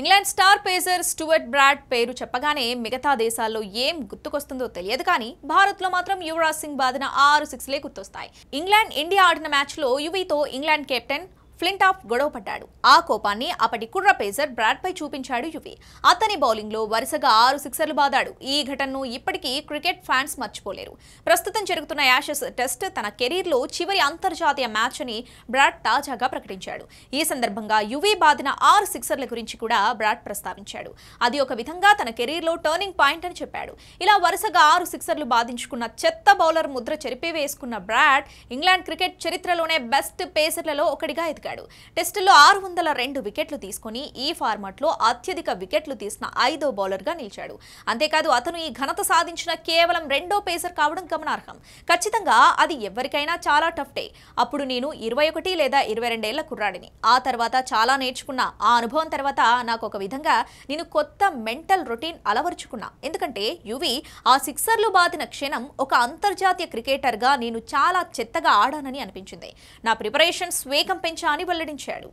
England star pacer Stuart Broad పేరు చెప్పగానే మిగతా దేశాల్లో ఏం గుర్తుకొస్తుందో తెలియదు కానీ భారత్లో మాత్రం యువరాజ్ సింగ్ బాధన ఆరు సిక్స్లే గుర్తొస్తాయి ఇంగ్లాండ్ ఇండియా ఆడిన మ్యాచ్లో యువీతో ఇంగ్లాండ్ కెప్టెన్ గొడవ గొడవపడ్డాడు ఆ కోపాన్ని అప్పటి కుర్ర పేసర్ బ్రాడ్పై చూపించాడు యువి అతని బౌలింగ్లో వరుసగా ఆరు సిక్సర్లు బాదాడు ఈ ఘటనను ఇప్పటికీ క్రికెట్ ఫ్యాన్స్ మర్చిపోలేరు ప్రస్తుతం జరుగుతున్న యాషెస్ టెస్ట్ తన కెరీర్లో చివరి అంతర్జాతీయ మ్యాచ్ అని బ్రాడ్ తాజాగా ప్రకటించాడు ఈ సందర్భంగా యువి బాదిన ఆరు సిక్సర్ల గురించి కూడా బ్రాడ్ ప్రస్తావించాడు అది ఒక విధంగా తన కెరీర్లో టర్నింగ్ పాయింట్ అని చెప్పాడు ఇలా వరుసగా ఆరు సిక్సర్లు బాధించుకున్న చెత్త బౌలర్ ముద్ర చెరిపివేసుకున్న బ్రాడ్ ఇంగ్లాండ్ క్రికెట్ చరిత్రలోనే బెస్ట్ పేసర్లలో ఒకటిగా ఎదుగు వెతికాడు టెస్టులో ఆరు వందల రెండు వికెట్లు తీసుకుని ఈ ఫార్మాట్లో అత్యధిక వికెట్లు తీసిన ఐదో బౌలర్గా నిలిచాడు అంతేకాదు అతను ఈ ఘనత సాధించిన కేవలం రెండో పేసర్ కావడం గమనార్హం ఖచ్చితంగా అది ఎవరికైనా చాలా టఫ్ డే అప్పుడు నేను ఇరవై ఒకటి లేదా ఇరవై రెండేళ్ల కుర్రాడిని ఆ తర్వాత చాలా నేర్చుకున్నా ఆ అనుభవం తర్వాత నాకు ఒక విధంగా నేను కొత్త మెంటల్ రొటీన్ అలవరుచుకున్నా ఎందుకంటే యువి ఆ సిక్సర్లు బాధిన క్షణం ఒక అంతర్జాతీయ క్రికెటర్గా నేను చాలా చెత్తగా ఆడానని అనిపించింది నా ప్రిపరేషన్స్ వేగం పెంచాను అని వెల్లడించాడు